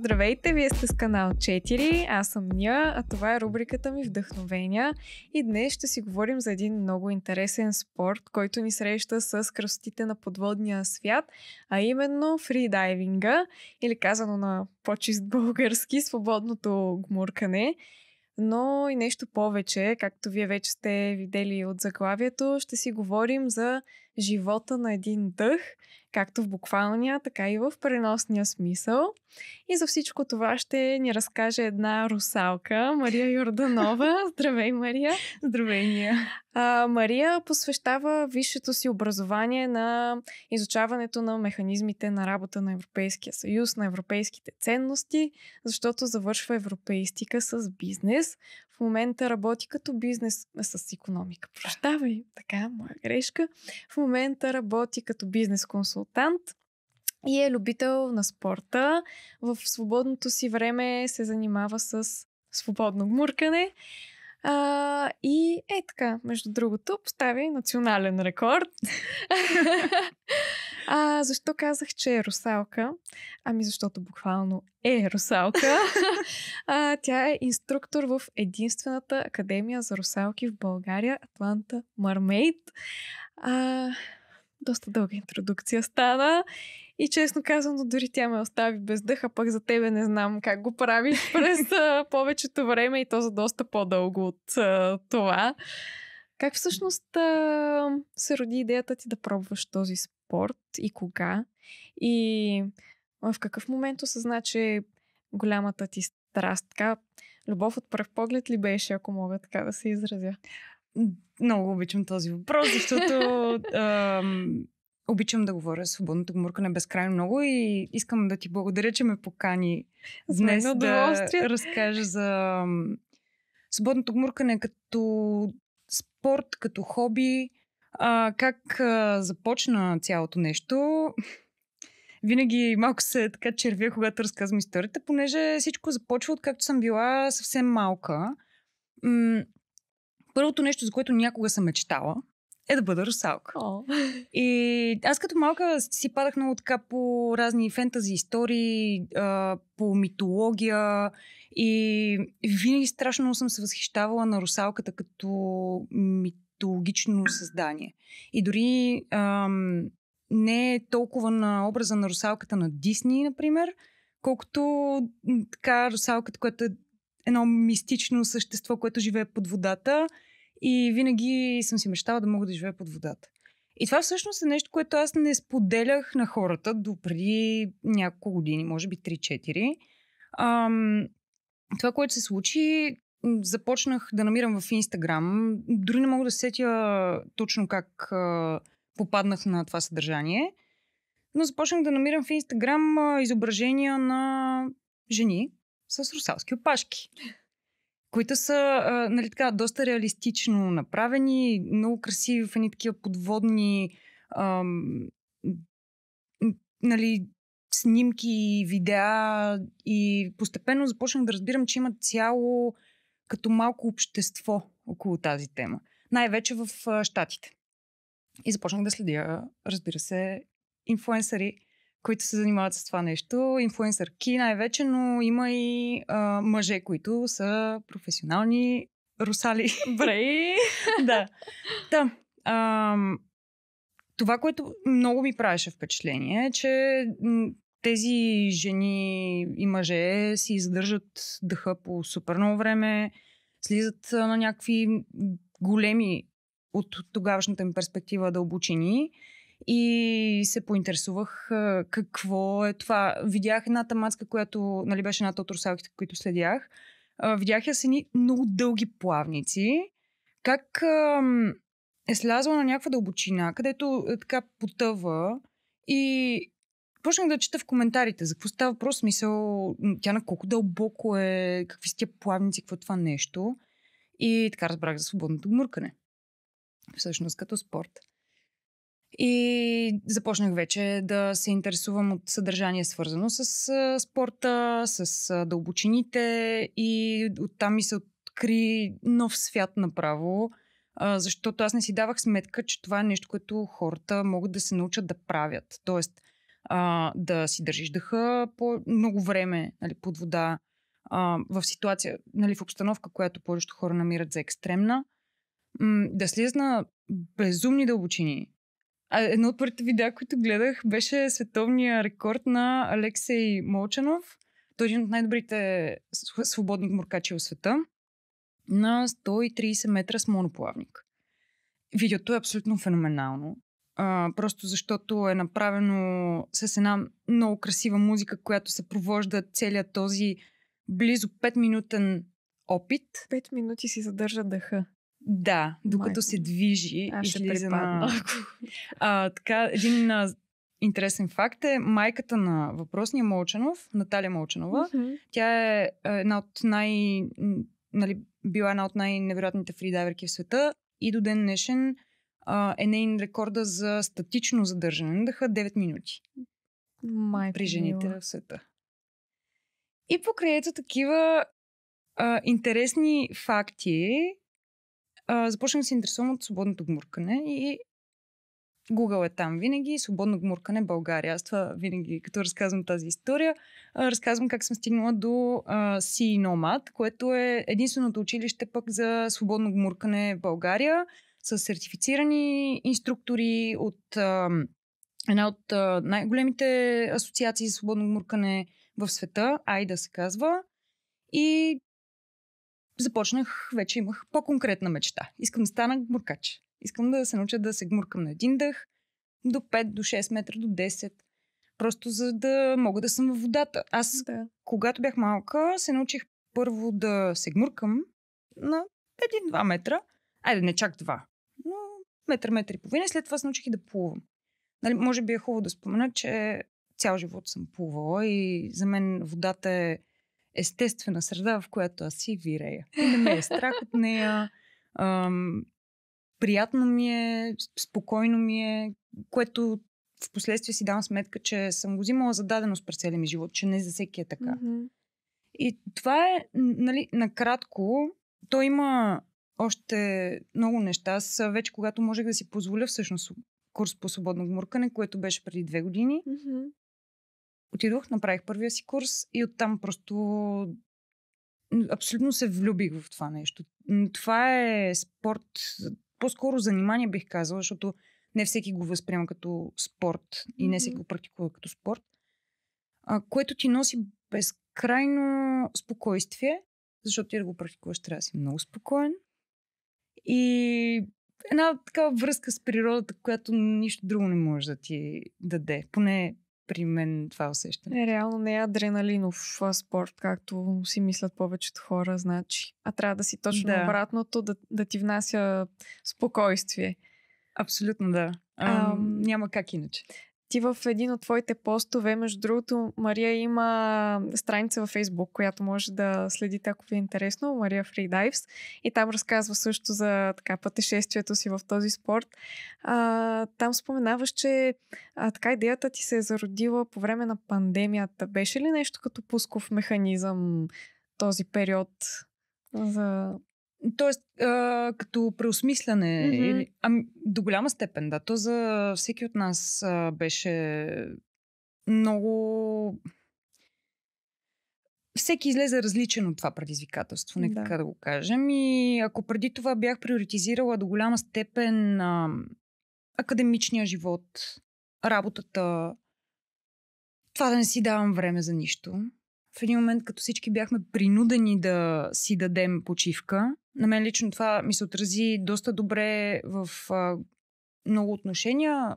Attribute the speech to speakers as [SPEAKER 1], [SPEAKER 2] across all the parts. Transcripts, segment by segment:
[SPEAKER 1] Здравейте, вие сте с канал 4, аз съм Ния, а това е рубриката ми Вдъхновения и днес ще си говорим за един много интересен спорт, който ни среща с красотите на подводния свят, а именно фридайвинга или казано на по-чист български свободното гмуркане но и нещо повече, както вие вече сте видели от заглавието, ще си говорим за живота на един дъх, както в буквалния, така и в преносния смисъл. И за всичко това ще ни разкаже една русалка, Мария Йорданова. Здравей, Мария! Здравей, Ния! А, Мария посвещава висшето си образование на изучаването на механизмите на работа на Европейския съюз, на европейските ценности, защото завършва европейстика с бизнес, в момента работи като бизнес с економика. Прощавай, така, моя грешка. В момента работи като бизнес консултант и е любител на спорта. В свободното си време се занимава с свободно гмуркане. А, и е така, между другото, постави национален рекорд. а, защо казах, че е русалка? Ами защото буквално е русалка. а, тя е инструктор в единствената академия за русалки в България, Атланта Мармейд. А, доста дълга интродукция стана. И честно казано, дори тя ме остави без дъха, пък за тебе не знам как го правиш през повечето време и то за доста по-дълго от това. Как всъщност се роди идеята ти да пробваш този спорт и кога? И в какъв момент осъзна, че голямата ти страст, така, любов от пръв поглед ли беше, ако мога така да се изразя? Много обичам този въпрос,
[SPEAKER 2] защото ам, обичам да говоря свободно, да гмуркане безкрайно много и искам да ти благодаря, че ме покани днес да разкажа за свободното гмуркане като спорт, като хоби, а, как а, започна цялото нещо. Винаги малко се така червя, когато разказвам историята, понеже всичко започва от както съм била съвсем малка. Първото нещо, за което някога съм мечтала, е да бъда русалка. Oh. И аз като малка си падах много така по разни фентази истории, а, по митология и винаги страшно съм се възхищавала на русалката като митологично създание. И дори ам, не е толкова на образа на русалката на Дисни, например, колкото така русалката, която е едно мистично същество, което живее под водата и винаги съм си мечтала да мога да живея под водата. И това всъщност е нещо, което аз не споделях на хората до преди няколко години, може би 3-4. Ам, това, което се случи, започнах да намирам в Инстаграм. Дори не мога да сетя точно как а, попаднах на това съдържание. Но започнах да намирам в Инстаграм изображения на жени, с русалски опашки които са а, нали, така, доста реалистично направени, много красиви в едни такива подводни ам, нали, снимки, видеа и постепенно започнах да разбирам, че има цяло като малко общество около тази тема. Най-вече в Штатите. И започнах да следя, разбира се, инфуенсъри които се занимават с това нещо, инфлуенсърки най-вече, но има и а, мъже, които са професионални русали. Брей! да. Да. А, това, което много ми правеше впечатление е, че тези жени и мъже си задържат дъха по супер много време, слизат на някакви големи от тогавашната им перспектива дълбочини. Да и се поинтересувах какво е това. Видях една мацка, която нали, беше една от русалките, които следях. Видях я с едни много дълги плавници. Как е слязла на някаква дълбочина, където е така потъва и почнах да чета в коментарите за какво става въпрос, смисъл, тя на колко дълбоко е, какви са тия плавници, какво е това нещо. И така разбрах за свободното гмуркане. Всъщност като спорт. И започнах вече да се интересувам от съдържание, свързано с спорта, с дълбочините и оттам ми се откри нов свят направо, защото аз не си давах сметка, че това е нещо, което хората могат да се научат да правят. Тоест, а, да си държиш дъха по много време нали, под вода, а, в ситуация, нали, в обстановка, която повечето хора намират за екстремна, м- да слиза на безумни дълбочини, а, едно от първите видеа, които гледах, беше световния рекорд на Алексей Молчанов. Той е един от най-добрите свободни моркачи в света. На 130 метра с моноплавник. Видеото е абсолютно феноменално. А, просто защото е направено с една много красива музика, която се провожда целият този близо 5-минутен опит. Пет минути си задържа дъха. Да, докато Май. се движи и ще на... А, така, един а, интересен факт е майката на въпросния Молчанов, Наталия Молчанова. Mm-hmm. Тя е една от най... Нали, била една от най-невероятните фридайверки в света и до ден днешен а, е нейн рекорда за статично задържане на дъха 9 минути. Майка при жените мила. в света. И покрай ето такива а, интересни факти а, започнах да се интересувам от свободното гмуркане и Google е там винаги, свободно гмуркане България. Аз това винаги, като разказвам тази история, разказвам как съм стигнала до Си-Номад, Nomad, което е единственото училище пък за свободно гмуркане в България, с сертифицирани инструктори от а, една от а, най-големите асоциации за свободно гмуркане в света, AIDA се казва. И започнах, вече имах по-конкретна мечта. Искам да стана гмуркач. Искам да се науча да се гмуркам на един дъх, до 5, до 6 метра, до 10. Просто за да мога да съм в водата. Аз, да. когато бях малка, се научих първо да се гмуркам на 1-2 метра. Айде, не чак 2, но метър, метър и половина. След това се научих и да плувам. Нали, може би е хубаво да спомена, че цял живот съм плувала и за мен водата е естествена среда, в която аз си вирея. И не ме е страх от нея. Ам, приятно ми е, спокойно ми е, което в последствие си давам сметка, че съм го взимала за даденост през целия ми живот, че не за всеки е така. Mm-hmm. И това е, нали, накратко, то има още много неща. Аз вече, когато можех да си позволя всъщност курс по свободно гмуркане, което беше преди две години, mm-hmm отидох, направих първия си курс и оттам просто абсолютно се влюбих в това нещо. Това е спорт, по-скоро занимание бих казала, защото не всеки го възприема като спорт и не всеки го практикува като спорт, а, което ти носи безкрайно спокойствие, защото ти да го практикуваш трябва да си много спокоен. И една такава връзка с природата, която нищо друго не може да ти даде. Поне при мен това усещане.
[SPEAKER 1] Е, реално не е адреналинов спорт, както си мислят повечето хора, значи. А трябва да си точно да. обратното, да, да ти внася спокойствие. Абсолютно да. А, а, няма как иначе. Ти в един от твоите постове, между другото, Мария има страница във Фейсбук, която може да следите, ако ви е интересно, Мария Фридайвс. И там разказва също за така пътешествието си в този спорт. А, там споменаваш, че а, така идеята ти се е зародила по време на пандемията. Беше ли нещо като пусков механизъм този период за Тоест,
[SPEAKER 2] а, като преосмисляне, mm-hmm. или, ами, до голяма степен, да. То за всеки от нас а, беше много. Всеки излезе различен от това предизвикателство, нека да. да го кажем. И ако преди това бях приоритизирала до голяма степен а, академичния живот, работата, това да не си давам време за нищо, в един момент, като всички бяхме принудени да си дадем почивка, на мен лично това ми се отрази доста добре в а, много отношения.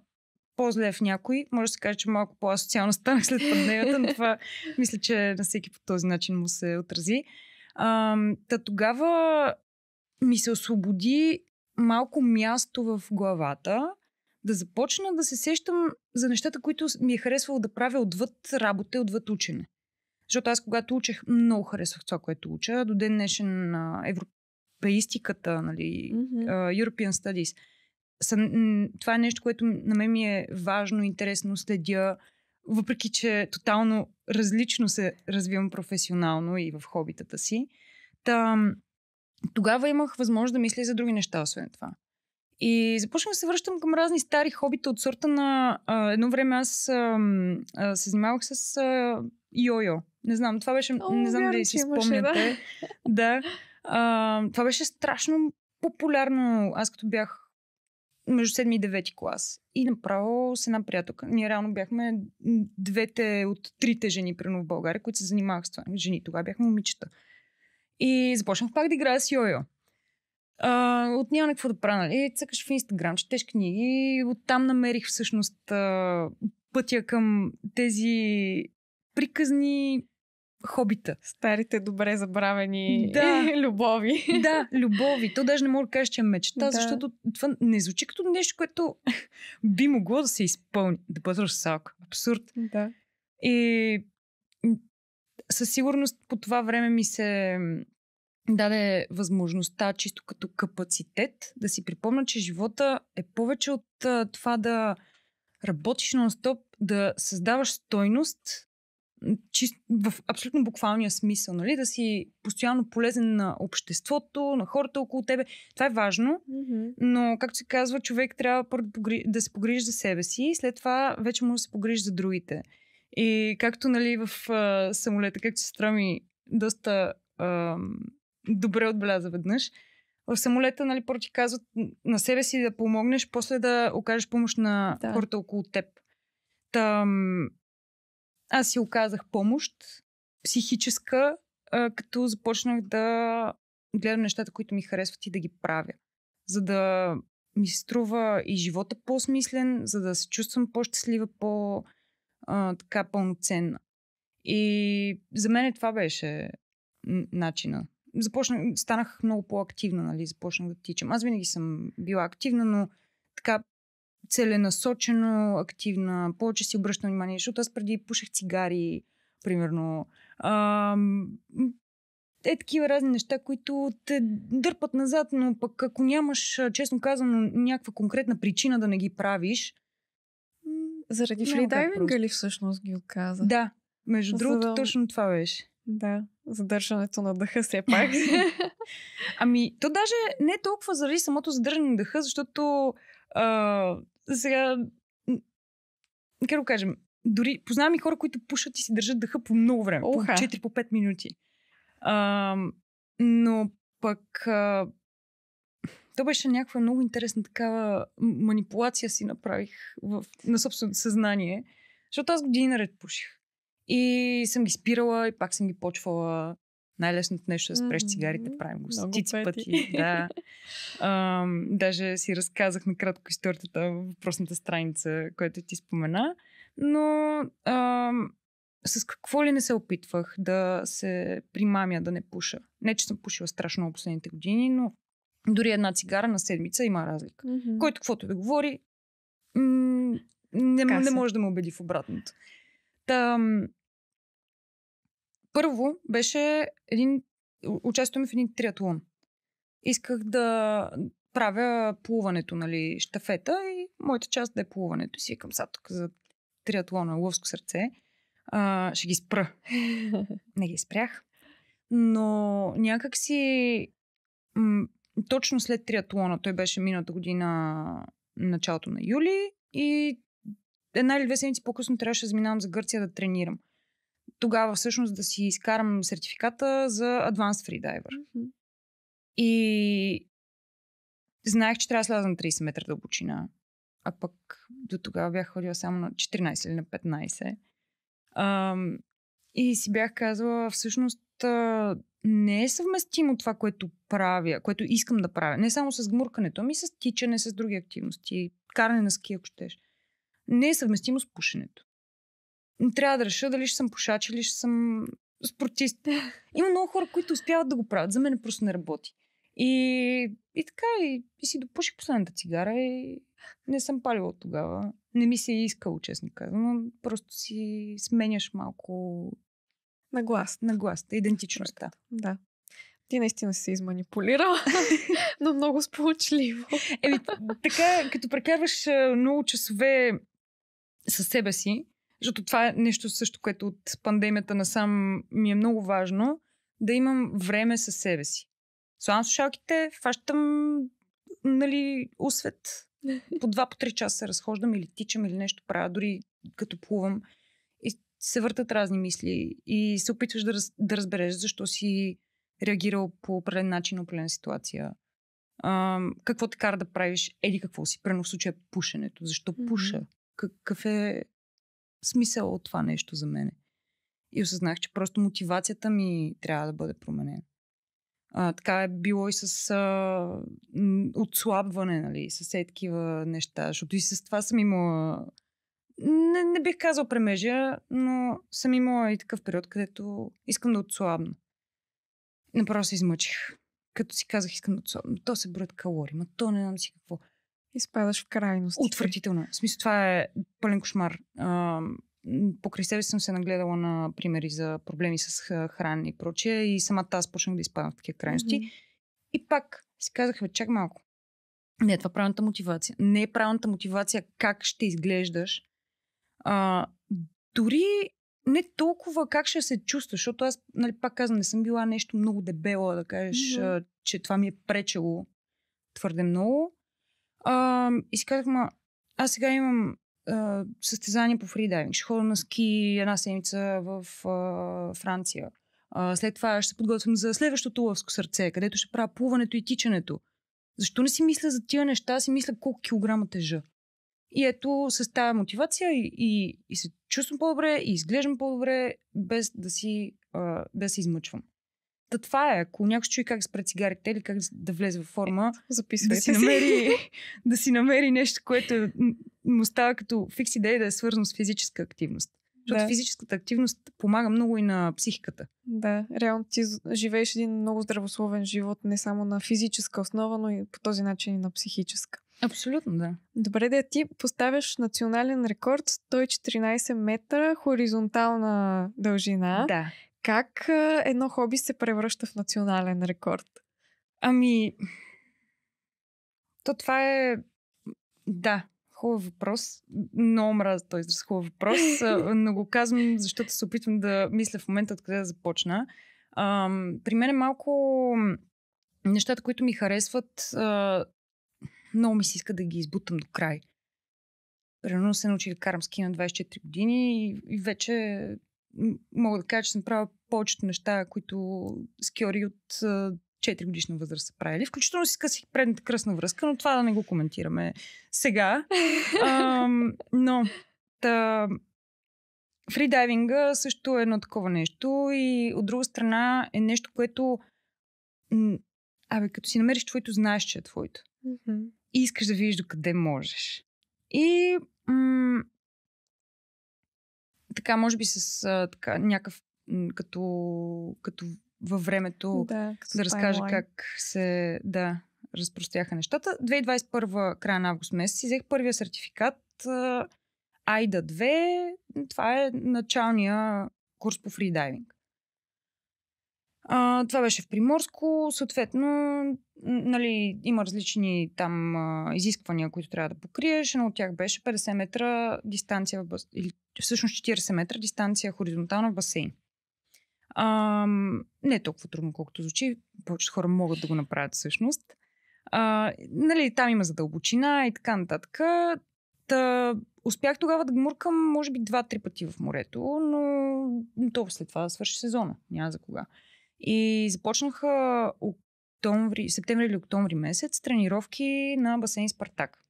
[SPEAKER 2] По-зле в някой. Може да се каже, че малко по-асоциално станах след пандемията, но това мисля, че на всеки по този начин му се отрази. А, та тогава ми се освободи малко място в главата, да започна да се сещам за нещата, които ми е харесвало да правя отвъд работа и отвъд учене. Защото аз когато учех, много харесвах това, което уча. До ден днешен европеистиката, нали, mm-hmm. European Studies. Съм, това е нещо, което на мен ми е важно, интересно, следя. Въпреки, че тотално различно се развивам професионално и в хобитата си. Та, тогава имах възможност да мисля и за други неща, освен това. И започнах да се връщам към разни стари хобита от сорта на... А, едно време аз а, а, се занимавах с а, йо-йо. Не знам, това беше... О, не знам дали си спомняте. Да. да. А, това беше страшно популярно. Аз като бях между 7 и 9 клас. И направо с една приятелка. Ние реално бяхме двете от трите жени, прено в България, които се занимавах с това. Жени, тогава бяхме момичета. И започнах пак да играя с йо-йо а, от няма какво да правя, нали? Цъкаш в Инстаграм, четеш книги и оттам намерих всъщност пътя към тези приказни
[SPEAKER 1] хобита. Старите, добре забравени да.
[SPEAKER 2] любови. Да, любови. То даже не мога да кажа, че е мечта, да. защото това не звучи като нещо, което би могло да се изпълни. Да бъда русалка. Абсурд. Да. И със сигурност по това време ми се даде възможността, чисто като капацитет, да си припомня, че живота е повече от това да работиш нон-стоп, да създаваш стойност чист, в абсолютно буквалния смисъл, нали? да си постоянно полезен на обществото, на хората около тебе. Това е важно, mm-hmm. но, както се казва, човек трябва първо да се погрижи за себе си и след това вече може да се погрижи за другите. И както нали, в а, самолета, както се ми доста а, добре отбеляза веднъж. В самолета, нали, първо ти казват на себе си да помогнеш, после да окажеш помощ на да. хората около теб. Там, аз си оказах помощ психическа, а, като започнах да гледам нещата, които ми харесват и да ги правя. За да ми се струва и живота по-смислен, за да се чувствам по-щастлива, по- така пълноценна. И за мен това беше начина започнах, станах много по-активна, нали, започнах да тичам. Аз винаги съм била активна, но така целенасочено, активна, повече си обръщам внимание, защото аз преди пушех цигари, примерно. А, е такива разни неща, които те дърпат назад, но пък ако нямаш, честно казано, някаква конкретна причина да не ги правиш.
[SPEAKER 1] Заради фридайвинга ли всъщност ги оказа? Да, между другото, точно това беше. Да, задържането на дъха все пак. ами, то даже не е
[SPEAKER 2] толкова заради самото задържане на дъха, защото а, сега, как да кажем, дори познавам и хора, които пушат и си държат дъха по много време, Оха. по 4-5 по минути. А, но пък а, то беше някаква много интересна такава манипулация си направих в, на собственото съзнание, защото аз години наред пуших. И съм ги спирала и пак съм ги почвала. Най-лесното нещо е да спреш цигарите, правим го стотици пъти. пъти. Да. Ам, даже си разказах накратко историята в въпросната страница, която ти спомена. Но ам, с какво ли не се опитвах да се примамя да не пуша. Не, че съм пушила страшно последните години, но дори една цигара на седмица има разлика. Mm-hmm. Който каквото да говори, м- не, не може да ме убеди в обратното. Та, първо беше един... Участваме в един триатлон. Исках да правя плуването, нали, штафета и моята част да е плуването. Си към са тук за триатлона Лъвско сърце. А, ще ги спра. Не ги спрях. Но някак си м- точно след триатлона, той беше миналата година началото на юли и една или две седмици по-късно трябваше да заминавам за Гърция да тренирам. Тогава всъщност да си изкарам сертификата за Advanced Freediver. Mm-hmm. И знаех, че трябва да слязам 30 метра дълбочина. А пък до тогава бях ходила само на 14 или на 15. Ам, и си бях казала, всъщност а, не е съвместимо това, което правя, което искам да правя. Не само с гмуркането, ами с тичане, с други активности, каране на ски, ако щеш. Ще не е съвместимо с пушенето. Трябва да реша дали ще съм пушач или ще съм спортист. Има много хора, които успяват да го правят. За мен просто не работи. И, и така, и, и си допуших последната цигара и не съм палила от тогава. Не ми се е искало, честно казано. Просто си сменяш малко на глас. На глас, идентичността. Да. Ти наистина си изманипулирала,
[SPEAKER 1] но много сполучливо. Еми, така, като прекарваш
[SPEAKER 2] много часове със себе си, защото това е нещо също, което от пандемията насам ми е много важно, да имам време със себе си. Слагам слушалките, фащам нали, усвет. По два, по три часа се разхождам или тичам или нещо правя, дори като плувам. И се въртат разни мисли и се опитваш да, раз, да разбереш защо си реагирал по определен начин на определена ситуация. А, какво те кара да правиш? Еди какво си? Прено в случая пушенето. Защо пуша? какъв е смисъл от това нещо за мене. И осъзнах, че просто мотивацията ми трябва да бъде променена. А, така е било и с а, отслабване, нали, с такива неща, защото и с това съм имала... Не, не бих казал премежия, но съм имала и такъв период, където искам да отслабна. Направо се измъчих. Като си казах, искам да отслабна. То се броят калории, ма то не знам си какво. Изпадаш в крайност. Отвратително. Е. В смисъл, това е пълен кошмар. покрай себе съм се нагледала на примери за проблеми с храна и прочее и самата аз почнах да изпадам в такива крайности. Mm-hmm. И пак си казах, бе, чак малко. Не е това правилната мотивация. Не е правилната мотивация как ще изглеждаш. А, дори не толкова как ще се чувстваш, защото аз, нали, пак казвам, не съм била нещо много дебела, да кажеш, mm-hmm. а, че това ми е пречело твърде много. А, и си казах, ма, аз сега имам а, състезание по фридайвинг. Ще ходя на ски една седмица в а, Франция. А, след това ще се подготвям за следващото лъвско сърце, където ще правя плуването и тичането. Защо не си мисля за тия неща, си мисля колко килограма тежа. И ето с тази мотивация и, и, и се чувствам по-добре, и изглеждам по-добре, без да си, а, да се измъчвам. Та това е. Ако някой чуе как спре цигарите или как да влезе във форма, е, да, си намери, да си намери нещо, което му става като фикс идея да е свързано с физическа активност. Защото да. физическата активност помага много и на психиката.
[SPEAKER 1] Да, реално ти живееш един много здравословен живот, не само на физическа основа, но и по този начин и на психическа.
[SPEAKER 2] Абсолютно, да.
[SPEAKER 1] Добре, да ти поставяш национален рекорд 114 метра хоризонтална дължина. Да. Как едно хоби се превръща в национален рекорд? Ами. То това е. Да, хубав въпрос. Много
[SPEAKER 2] мраза този израз. Хубав въпрос. Но го казвам, защото се опитвам да мисля в момента откъде да започна. Ам, при мен е малко нещата, които ми харесват, а, много ми се иска да ги избутам до край. Рано се научих да карам ски на 24 години и вече мога да кажа, че съм правила повечето неща, които Кьори от 4 годишна възраст са правили. Включително си късих предната кръсна връзка, но това да не го коментираме сега. Ам, но та, фридайвинга също е едно такова нещо и от друга страна е нещо, което абе, като си намериш твоето, знаеш, че е твоето. Mm-hmm. И искаш да видиш докъде можеш. И м- така, може би с а, така, някакъв като, като във времето да, да разкаже как се да, разпростяха нещата. 2021 края на август месец си взех първия сертификат AIDA 2. Това е началния курс по фридайвинг. А, това беше в Приморско. Съответно, нали, има различни там а, изисквания, които трябва да покриеш. Едно от тях беше 50 метра дистанция в бас... или всъщност 40 метра дистанция хоризонтално в басейн. А, не е толкова трудно, колкото звучи. Повечето хора могат да го направят всъщност. А, нали, там има задълбочина и така нататък. Та, успях тогава да гмуркам, може би, два-три пъти в морето, но то след това да свърши сезона. Няма за кога. И започнаха октомври, септември или октомври месец тренировки на басейн Спартак.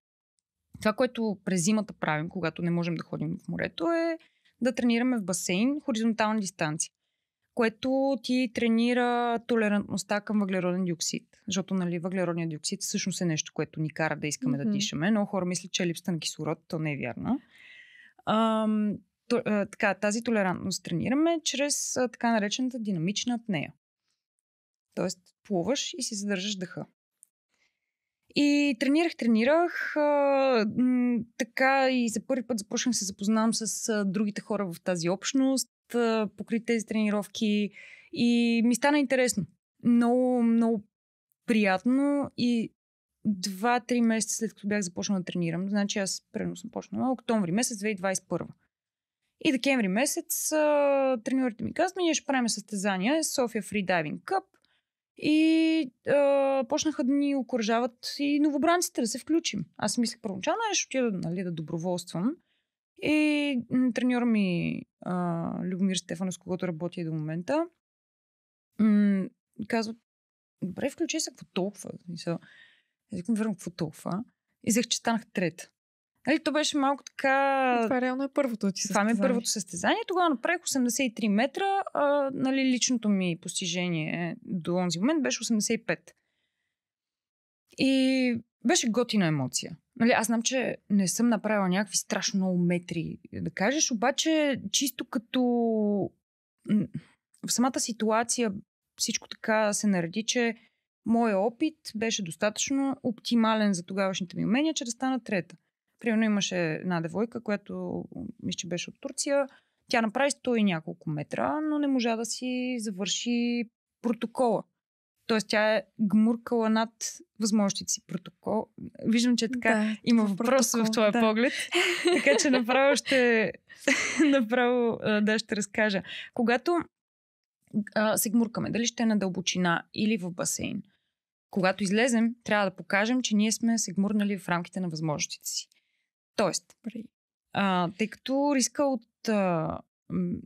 [SPEAKER 2] Това, което през зимата правим, когато не можем да ходим в морето, е да тренираме в басейн хоризонтална дистанция, което ти тренира толерантността към въглероден диоксид. Защото нали, въглеродният диоксид всъщност е нещо, което ни кара да искаме mm-hmm. да дишаме. Много хора мислят, че е липсата на кислород, то не е вярно. Ам, то, а, така, тази толерантност тренираме чрез а, така наречената динамична апнея. Тоест, плуваш и си задържаш дъха. И тренирах, тренирах. А, м- така и за първи път започнах се запознавам с а, другите хора в тази общност, а, покри тези тренировки и ми стана интересно. Много, много приятно и два-три месеца след като бях започнала да тренирам, значи аз примерно съм почнала октомври месец 2021. И декември месец а, треньорите ми казват, ние ще правим състезания София Diving Cup и а, почнаха да ни окоръжават и новобранците да се включим. Аз мислех първоначално, ще отида нали, да доброволствам. И треньор ми а, Любомир Стефанов, с когото работя и до момента, м- казва, добре, включи се, какво толкова? И викам, верно, какво толкова? И взех, че станах трета. Нали, то беше малко така... Това реално е първото ти състезание. Това ми е първото състезание. Тогава направих 83 метра. А, нали, личното ми постижение до онзи момент беше 85. И беше готина емоция. Нали, аз знам, че не съм направила някакви страшно много метри, да кажеш, обаче чисто като в самата ситуация всичко така се нареди, че моят опит беше достатъчно оптимален за тогавашните ми умения, че да стана трета. Примерно имаше една девойка, която мисля, че беше от Турция. Тя направи 100 и няколко метра, но не можа да си завърши протокола. Тоест тя е гмуркала над възможностите си протокол. Виждам, че така да, има въпрос в твоя да. поглед. така че направо ще направо, да, ще разкажа. Когато а, се гмуркаме, дали ще е на дълбочина или в басейн, когато излезем, трябва да покажем, че ние сме се гмурнали в рамките на възможностите си. Тоест, а, тъй като риска от а,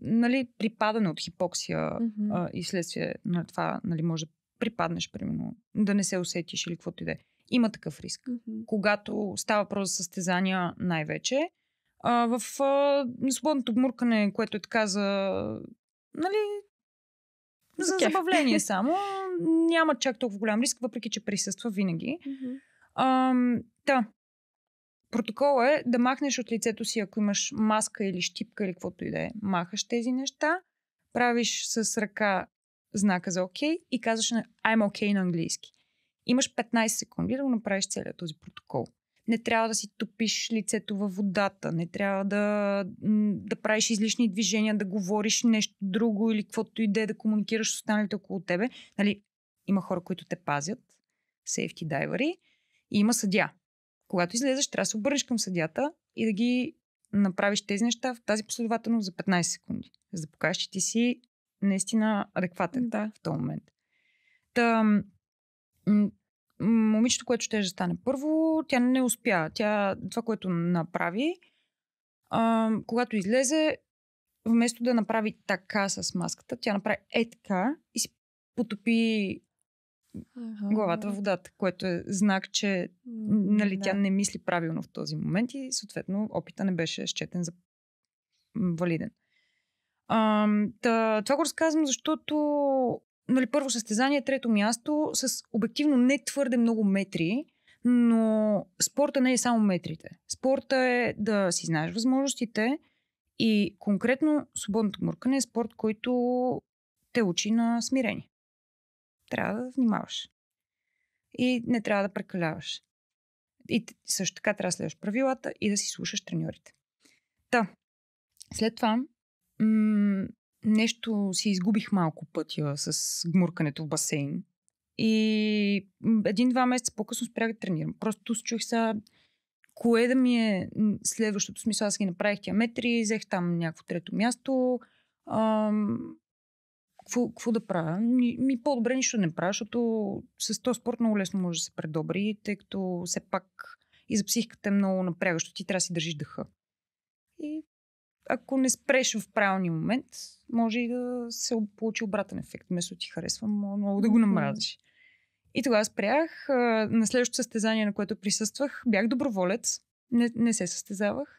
[SPEAKER 2] нали, припадане от хипоксия mm-hmm. а, и следствие на това нали, може да припаднеш, примерно, да не се усетиш или каквото и да е. Има такъв риск. Mm-hmm. Когато става въпрос за състезания най-вече, а, в а, свободното гмуркане, което е така за... Нали,
[SPEAKER 1] за okay. забавление
[SPEAKER 2] само, няма чак толкова голям риск, въпреки че присъства винаги. Mm-hmm. А, да, Протокол е да махнеш от лицето си, ако имаш маска или щипка или каквото и да е. Махаш тези неща, правиш с ръка знака за ОК okay и казваш на I'm okay на английски. Имаш 15 секунди да го направиш целият този протокол. Не трябва да си топиш лицето във водата, не трябва да, да правиш излишни движения, да говориш нещо друго или каквото и да е, да комуникираш с останалите около тебе. Нали, има хора, които те пазят, сейфти дайвари, и има съдя когато излезеш, трябва да се обърнеш към съдята и да ги направиш тези неща в тази последователност за 15 секунди, за да покажеш, че ти си наистина адекватен да. в този момент. Та, момичето, което ще да стане първо, тя не успя. Тя това, което направи, а, когато излезе, вместо да направи така с маската, тя направи е така и си потопи ага. главата в водата, което е знак, че нали, да. тя не мисли правилно в този момент и съответно опита не беше счетен за валиден. А, та, това го разказвам, защото нали, първо състезание, трето място с обективно не твърде много метри, но спорта не е само метрите. Спорта е да си знаеш възможностите и конкретно свободното мъркане е спорт, който те учи на смирение трябва да внимаваш. И не трябва да прекаляваш. И също така трябва да следваш правилата и да си слушаш треньорите. Та, след това м- нещо си изгубих малко пътя с гмуркането в басейн. И един-два месеца по-късно спрях да тренирам. Просто се чух сега кое да ми е следващото смисъл. Аз ги направих тия метри, взех там някакво трето място. Ам, какво, какво да правя? Ми, ми по-добре нищо не правя, защото с този спорт много лесно може да се предобри, тъй като все пак и за психиката е много напрягащо. Ти трябва да си държиш дъха. И ако не спреш в правилния момент, може и да се получи обратен ефект. место, ти харесва, много да го намразиш. И тогава спрях. На следващото състезание, на което присъствах, бях доброволец. Не, не се състезавах.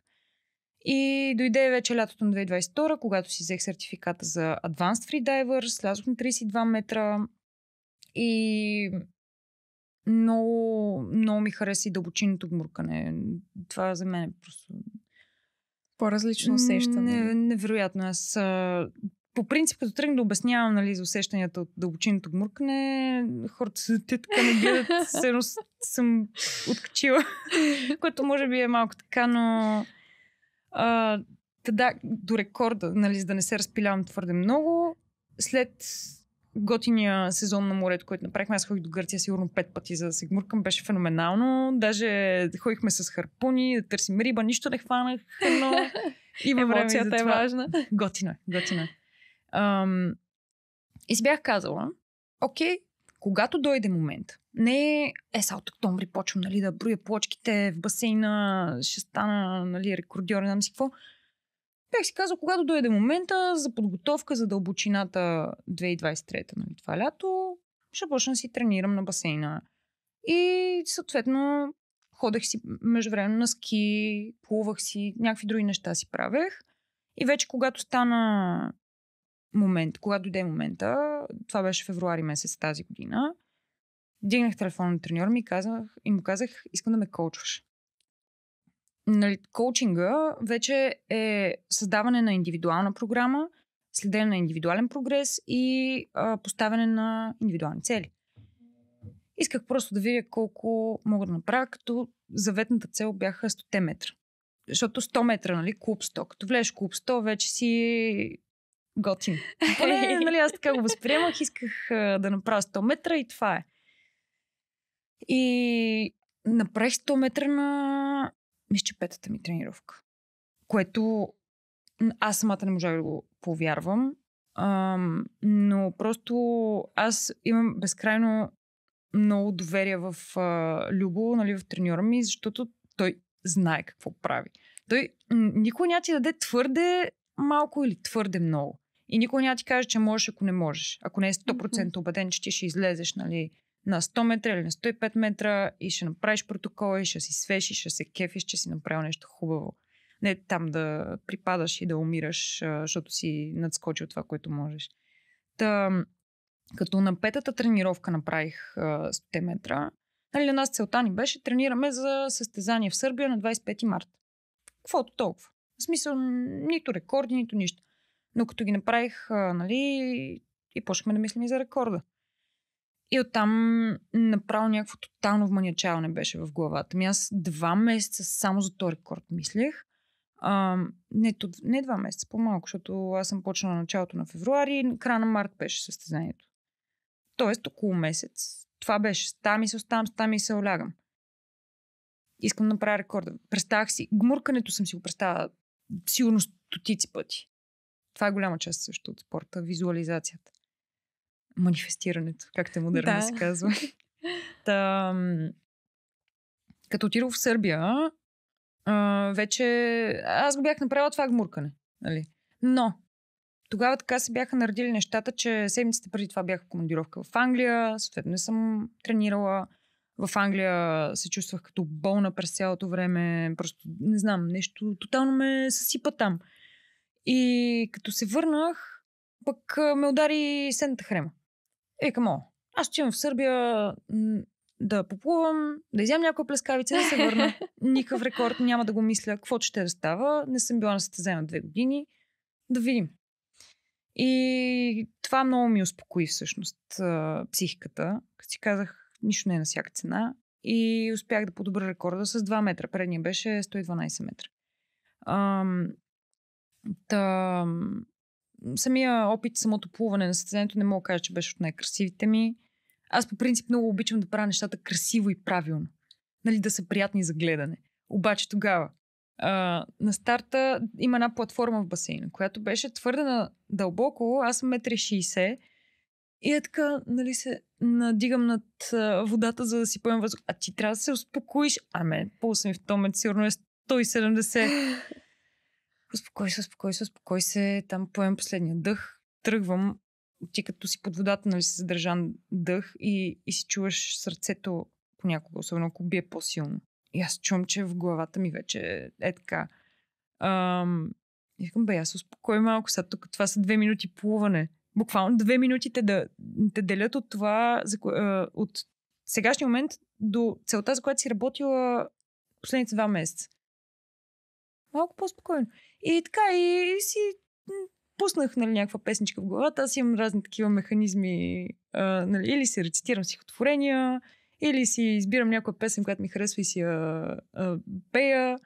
[SPEAKER 2] И дойде вече лятото на 2022, когато си взех сертификата за Advanced Freediver, слязох на 32 метра и много, много ми хареса и дълбочиното гмуркане. Това за мен е просто... По-различно усещане. Не, невероятно. Аз по принцип, като тръгна да обяснявам нали, за усещанията от дълбочиното гмуркане, хората са те така не гледат, съм откачила, което може би е малко така, но а, да, до рекорда, нали, за да не се разпилявам твърде много. След готиния сезон на морето, който направихме. Аз ходих до Гърция сигурно пет пъти за да се гмуркам. Беше феноменално. Даже ходихме с харпуни, да търсим риба. Нищо не хванах, но е, и време за е това. е важна. Готина, готина. Е. Ам... И си бях казала, окей, когато дойде момент, не е, е са от октомври почвам нали, да броя плочките в басейна, ще стана нали, рекордьор, не си какво. Бях си казал, когато дойде момента за подготовка за дълбочината 2023, нали, това лято, ще почна си тренирам на басейна. И съответно ходех си междувременно на ски, плувах си, някакви други неща си правех. И вече когато стана момент, когато дойде момента, това беше февруари месец тази година, дигнах телефона на треньор ми и, казах, и му казах, искам да ме коучваш. Нали, коучинга вече е създаване на индивидуална програма, следене на индивидуален прогрес и а, поставяне на индивидуални цели. Исках просто да видя колко мога да направя, като заветната цел бяха 100 метра. Защото 100 метра, нали, клуб 100. Като влезеш клуб 100, вече си готин. Е, Поне, нали, аз така го възприемах, исках а, да направя 100 метра и това е. И направих 100 метра на, мисля, петата ми тренировка. Което аз самата не можах да го повярвам. Ам, но просто аз имам безкрайно много доверие в а, Любо, нали, в треньора ми, защото той знае какво прави. Той никой няма ти даде твърде малко или твърде много. И никой няма ти каже, че можеш, ако не можеш. Ако не е 100% убеден, че ти ще излезеш нали, на 100 метра или на 105 метра и ще направиш протокола и ще си свеши, ще се кефиш, че си направил нещо хубаво. Не там да припадаш и да умираш, защото си надскочил това, което можеш. Та, като на петата тренировка направих 100 метра, нали, на нас целта ни беше тренираме за състезание в Сърбия на 25 марта. Каквото толкова. В смисъл, нито рекорди, нито нищо. Но като ги направих, нали, и почнахме да мислим и за рекорда. И оттам направо някакво тотално вманячаване беше в главата ми. Аз два месеца само за този рекорд мислех. А, не, не два месеца, по-малко, защото аз съм почнала на началото на февруари, и края на март беше състезанието. Тоест около месец. Това беше. Ста оставам, ста и се олягам. Искам да направя рекорда. Представях си, гмуркането съм си го представила сигурно стотици пъти. Това е голяма част също от спорта. Визуализацията. Манифестирането, както е модерно да. се казва. Та, като отидох в Сърбия, вече аз го бях направила това гмуркане. Нали? Но тогава така се бяха наредили нещата, че седмицата преди това бях в командировка в Англия, съответно не съм тренирала. В Англия се чувствах като болна през цялото време, просто не знам, нещо тотално ме съсипа там. И като се върнах, пък ме удари сената хрема. Ей, камо, аз ще имам в Сърбия да поплувам, да изям някоя плескавица, да се върна. Никакъв рекорд, няма да го мисля. Какво ще да става? Не съм била на състезание две години. Да видим. И това много ми успокои всъщност психиката. Като си казах, нищо не е на всяка цена. И успях да подобра рекорда с 2 метра. Предния беше 112 метра. Ам, Та, самия опит, самото плуване на състезанието не мога да кажа, че беше от най-красивите ми. Аз по принцип много обичам да правя нещата красиво и правилно. Нали, да са приятни за гледане. Обаче тогава, а, на старта има една платформа в басейна, която беше твърде на дълбоко. Аз съм 1,60 и е така, нали, се надигам над водата, за да си поем въздух. А ти трябва да се успокоиш. Аме, пулса ми в този момент сигурно е 170 успокой се, успокой се, успокой се, там поем последния дъх, тръгвам, ти като си под водата, нали, си задържан дъх и, и си чуваш сърцето понякога, особено ако бие по-силно. И аз чувам, че в главата ми вече е така. Ам, и викам, бе, аз успокой малко, сега тук това са две минути плуване. Буквално две минути те, да, те делят от това, за, от сегашния момент до целта, за която си работила последните два месеца малко по-спокойно. И така, и, и си пуснах нали, някаква песничка в главата. Аз имам разни такива механизми. А, нали, или си рецитирам стихотворения, или си избирам някоя песен, която ми харесва и си я пея.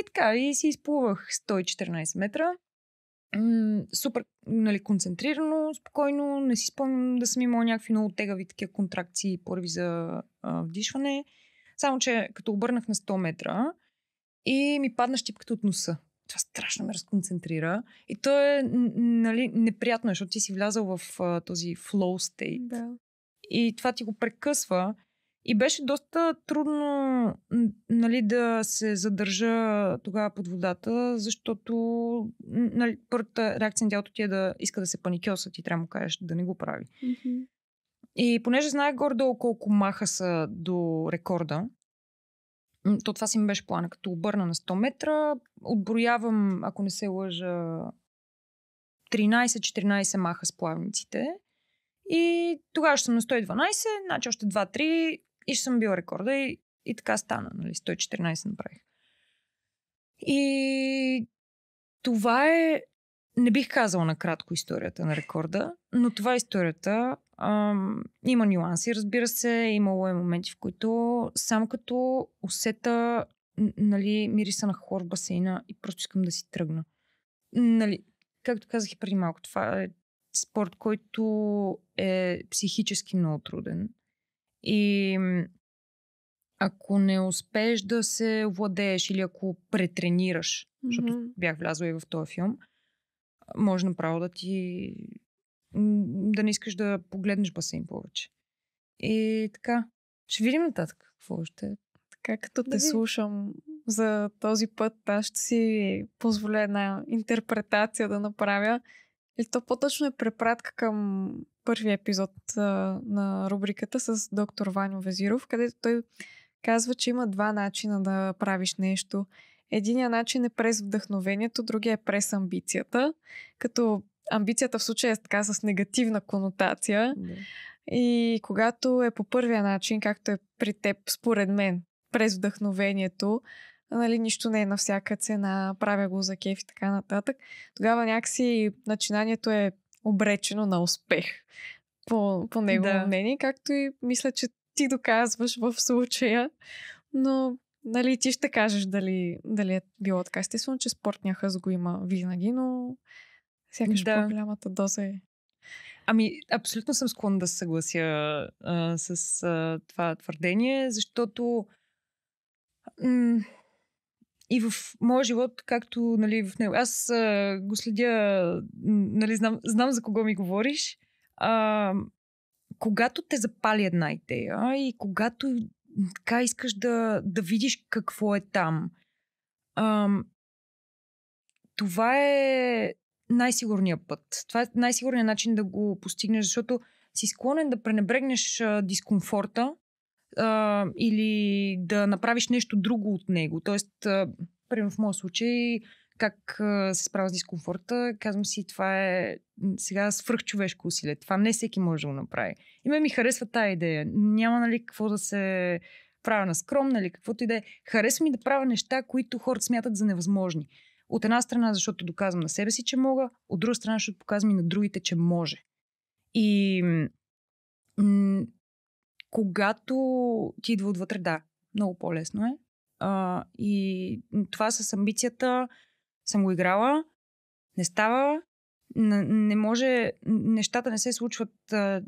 [SPEAKER 2] И така, и си изплувах 114 метра. М- супер нали, концентрирано, спокойно. Не си спомням да съм имала някакви много тегави такива контракции, първи за а, вдишване. Само, че като обърнах на 100 метра, и ми падна щипката от носа. Това страшно ме разконцентрира. И то е нали, неприятно, е, защото ти си влязал в а, този flow state. Да. И това ти го прекъсва. И беше доста трудно нали, да се задържа тогава под водата, защото нали, първата реакция на тялото ти е да иска да се паникьоса, ти трябва да му кажеш да не го прави.
[SPEAKER 1] Mm-hmm.
[SPEAKER 2] И понеже знаех гордо колко маха са до рекорда, то това си ми беше плана. Като обърна на 100 метра, отброявам, ако не се лъжа, 13-14 маха с плавниците. И тогава ще съм на 112, значи още 2-3 и ще съм бил рекорда и, и така стана. Нали, 114 направих. И това е не бих казала накратко историята на рекорда, но това е историята. Ам, има нюанси, разбира се. Имало е моменти, в които само като усета нали, мириса на хор в басейна и просто искам да си тръгна. Нали, както казах и преди малко, това е спорт, който е психически много труден. И ако не успееш да се владееш или ако претренираш, mm-hmm. защото бях влязла и в този филм, може направо да ти да не искаш
[SPEAKER 1] да погледнеш басейн повече. И така, ще видим нататък какво ще така, като да те ви. Нали? слушам за този път, аз ще си позволя една интерпретация да направя. И то по-точно е препратка към първия епизод а, на рубриката с доктор Ваню Везиров, където той казва, че има два начина да правиш нещо. Единият начин е през вдъхновението, другия е през амбицията, като амбицията в случая е така с негативна конотация. Да. И когато е по първия начин, както е при теб, според мен, през вдъхновението, нали, нищо не е на всяка цена, правя го за кеф и така нататък, тогава някакси начинанието е обречено на успех, по, по негово да. мнение, както и мисля, че ти доказваш в случая. Но Нали, ти ще кажеш дали, дали е било така. Естествено, че спортния хъз го има винаги, но сякаш да. по-голямата доза е. Ами, абсолютно
[SPEAKER 2] съм склонна да се съглася а, с а, това твърдение, защото м- и в моя живот, както нали, в него. Аз а, го следя, нали, знам, знам за кого ми говориш. А, когато те запали една идея и когато така искаш да, да видиш какво е там. А, това е най-сигурният път. Това е най-сигурният начин да го постигнеш, защото си склонен да пренебрегнеш а, дискомфорта а, или да направиш нещо друго от него. Тоест, а, примерно в моят случай, как се справя с дискомфорта, казвам си, това е сега свръхчовешко усилие. Това не всеки може да го направи. И ме ми харесва тази идея. Няма, нали, какво да се правя на скром, нали каквото и да е. Харесва ми да правя неща, които хората смятат за невъзможни. От една страна, защото доказвам на себе си, че мога, от друга страна, защото показвам и на другите, че може. И м- когато ти идва отвътре, да, много по-лесно е. А, и това с амбицията, съм го играла, не става, не може, нещата не се случват а,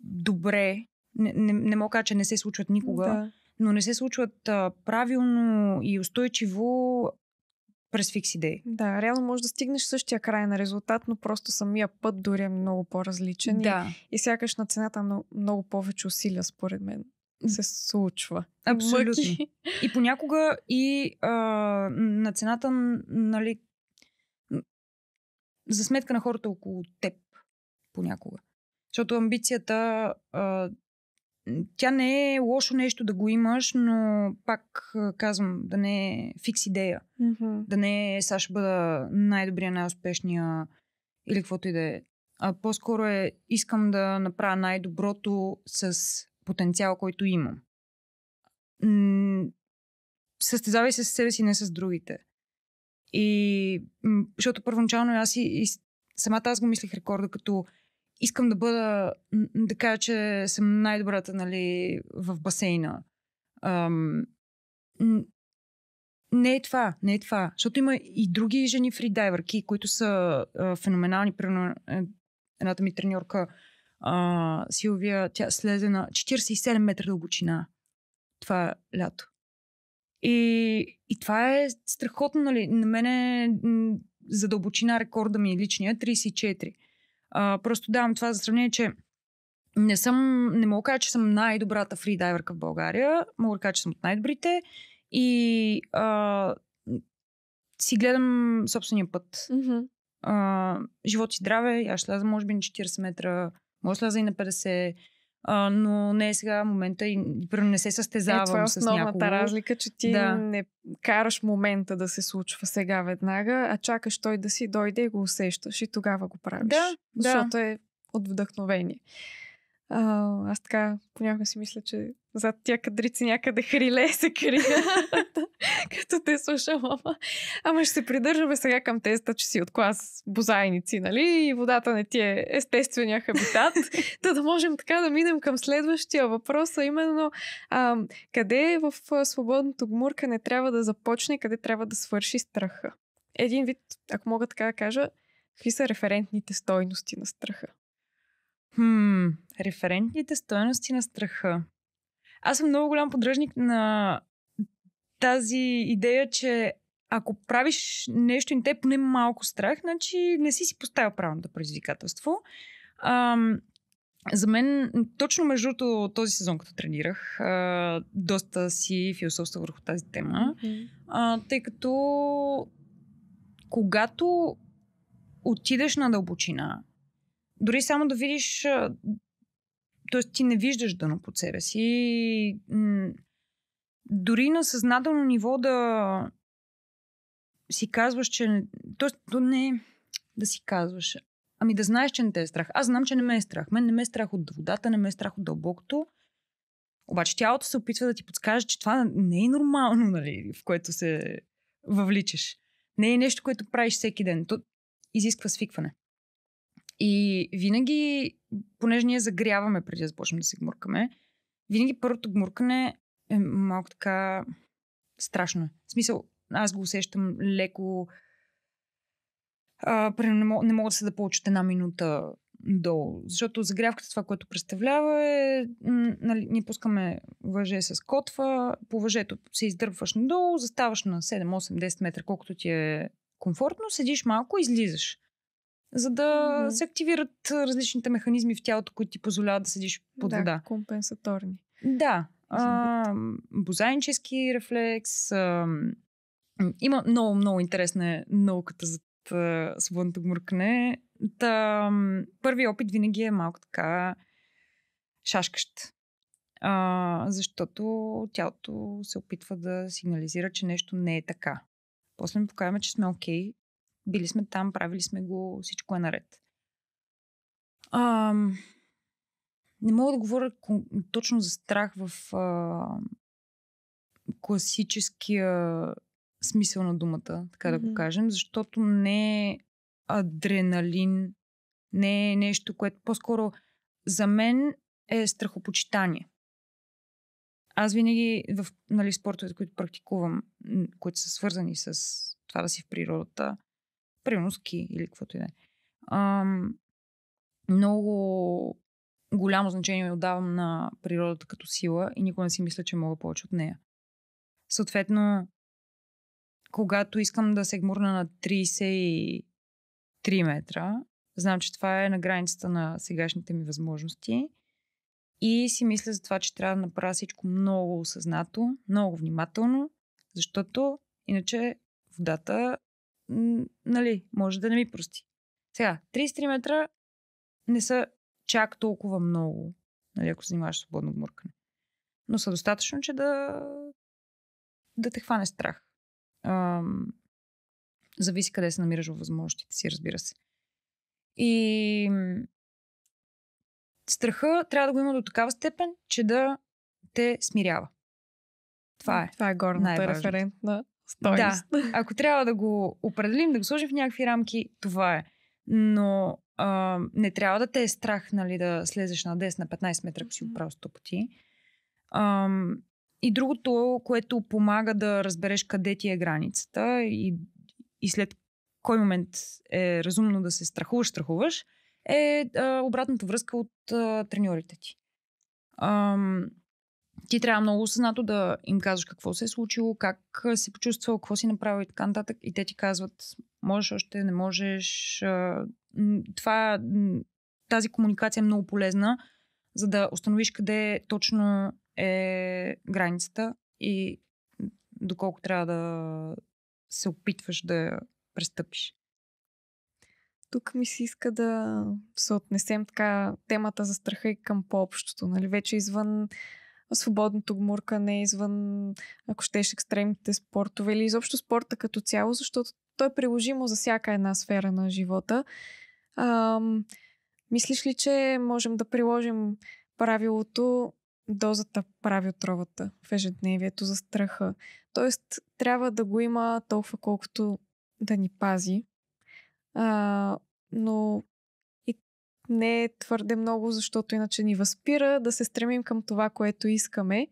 [SPEAKER 2] добре, не, не, не мога кажа, че не се случват никога, да. но не се случват а, правилно и устойчиво през фикс идеи.
[SPEAKER 1] Да, реално може да стигнеш същия край на резултат, но просто самия път дори е много по-различен да. и, и сякаш на цената е на много повече усилия, според мен се случва. Абсолютно. И понякога и а, на цената, нали,
[SPEAKER 2] за сметка на хората около теб, понякога. Защото амбицията, а, тя не е лошо нещо да го имаш, но пак казвам, да не е фикс идея. Mm-hmm. Да не е сега ще бъда най-добрия, най-успешния или каквото и да е. А по-скоро е искам да направя най-доброто с потенциал, който имам. Състезавай се с себе си, не с другите. И защото първоначално аз и, и самата аз го мислих рекорда като искам да бъда, да кажа, че съм най-добрата нали, в басейна. Ам, не е това, не е това. Защото има и други жени фридайверки, които са а, феноменални. Примерно, е, едната ми треньорка а, Силвия, тя слезе на 47 метра дълбочина това е лято. И, и това е страхотно, нали? На мен е за дълбочина рекорда ми личния 34. Е а, просто давам това за сравнение, че не съм, не мога кажа, че съм най-добрата фридайверка в България, мога да кажа, че съм от най-добрите и а, си гледам собствения път. Mm-hmm. А, живот и здраве, аз ще може би на 40 метра може да и на 50, а, но не е сега момента и, и не се състезавам е, това е основната с някого. разлика, че ти да. не
[SPEAKER 1] караш момента да се случва сега веднага, а чакаш той да си дойде и го усещаш и тогава го правиш. Да, защото да. е от вдъхновение. А, аз така понякога си мисля, че зад тя кадрици някъде хриле се крия, като те слуша мама. ама ще се придържаме сега към тезата, че си от клас бозайници, нали? И водата не ти е естествения хабитат. да да можем така да минем към следващия въпрос, а именно а, къде в свободното не трябва да започне, къде трябва да свърши страха? Един вид, ако мога така да кажа, какви са референтните стойности на страха? Хм, референтните стоености на страха. Аз съм много голям поддръжник
[SPEAKER 2] на тази идея, че ако правиш нещо и те поне малко страх, значи не си си поставил правилното предизвикателство. Ам, за мен, точно между този сезон, като тренирах, а, доста си философства върху тази тема, mm-hmm. а, тъй като когато отидеш на дълбочина, дори само да видиш Тоест ти не виждаш дъно под себе си. Дори на съзнателно ниво да си казваш, че... Тоест, то не е да си казваш. Ами да знаеш, че не те е страх. Аз знам, че не ме е страх. Мен не ме е страх от водата, не ме е страх от дълбокото. Обаче тялото се опитва да ти подскаже, че това не е нормално, нали, в което се въвличаш. Не е нещо, което правиш всеки ден. То изисква свикване. И винаги, понеже ние загряваме преди да започнем да се гмуркаме, винаги първото гмуркане е малко така страшно. Е. В смисъл, аз го усещам леко. А, не, мога, не мога да се да получат една минута долу. Защото загрявката, това, което представлява е, нали, ние пускаме въже с котва, по въжето се издърпваш надолу, заставаш на 7, 8, 10 метра, колкото ти е комфортно, седиш малко, излизаш за да mm-hmm. се активират различните механизми в тялото, които ти позволяват да седиш под да, вода. компенсаторни. Да. А, бозайнически рефлекс. А, има много, много интересна е науката за свободното гмуркане. Та, първи опит винаги е малко така шашкащ. А, защото тялото се опитва да сигнализира, че нещо не е така. После ми покажем, че сме окей okay били сме там, правили сме го, всичко е наред. А, не мога да говоря точно за страх в а, класическия смисъл на думата, така да mm-hmm. го кажем, защото не е адреналин, не е нещо, което по-скоро за мен е страхопочитание. Аз винаги в нали, спортовете, които практикувам, които са свързани с това да си в природата, примерно ски или каквото и да е. Много голямо значение отдавам на природата като сила и никога не си мисля, че мога повече от нея. Съответно, когато искам да се гмурна на 33 метра, знам, че това е на границата на сегашните ми възможности и си мисля за това, че трябва да направя всичко много осъзнато, много внимателно, защото иначе водата нали, може да не ми прости. Сега, 33 метра не са чак толкова много, нали, ако се занимаваш свободно гмуркане. Но са достатъчно, че да, да те хване страх. Ам, зависи къде се намираш във възможностите си, разбира се. И страха трябва да го има до такава степен, че да те смирява. Това е. Това е горната референтна стойност. Да, ако трябва да го определим, да го сложим в някакви рамки, това е. Но а, не трябва да те е страх, нали, да слезеш на 10 на 15 метра, ако си оправил стопоти. И другото, което помага да разбереш къде ти е границата и, и след кой момент е разумно да се страхуваш, страхуваш, е а, обратната връзка от а, треньорите ти. А, ти трябва много осъзнато да им казваш какво се е случило, как се почувствал, какво си направил и така нататък. И те ти казват, можеш още, не можеш. Това, тази комуникация е много полезна, за да установиш къде точно е границата и доколко трябва да се опитваш да я престъпиш.
[SPEAKER 1] Тук ми се иска да се отнесем така темата за страха и към по-общото. Нали? Вече извън свободното гмуркане, извън, ако щеш, екстремните спортове или изобщо спорта като цяло, защото то е приложимо за всяка една сфера на живота. Ам, мислиш ли, че можем да приложим правилото дозата прави отровата в ежедневието за страха? Тоест, трябва да го има толкова колкото да ни пази. А, но не е твърде много, защото иначе ни възпира да се стремим към това, което искаме.